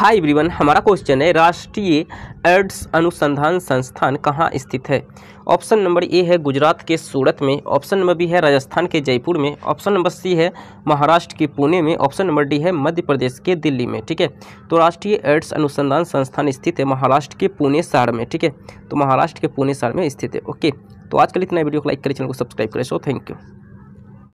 hi everyone हमारा question है राष्ट्रीय एड्स अनुसंधान संस्थान कहाँ स्थित है ऑप्शन नंबर ए है गुजरात के सूरत में ऑप्शन नंबर बी है राजस्थान के जयपुर में ऑप्शन नंबर सी है महाराष्ट्र के पुणे में ऑप्शन नंबर डी है मध्य प्रदेश के दिल्ली में ठीक है तो राष्ट्रीय एड्स अनुसंधान संस्थान स्थित है महाराष्ट्र के पुणे शहर में ठीक है तो महाराष्ट्र के पुणे शहर में स्थित है ओके तो आज कल इतना वीडियो को लाइक करें चैनल को सब्सक्राइब करें सो थैंक यू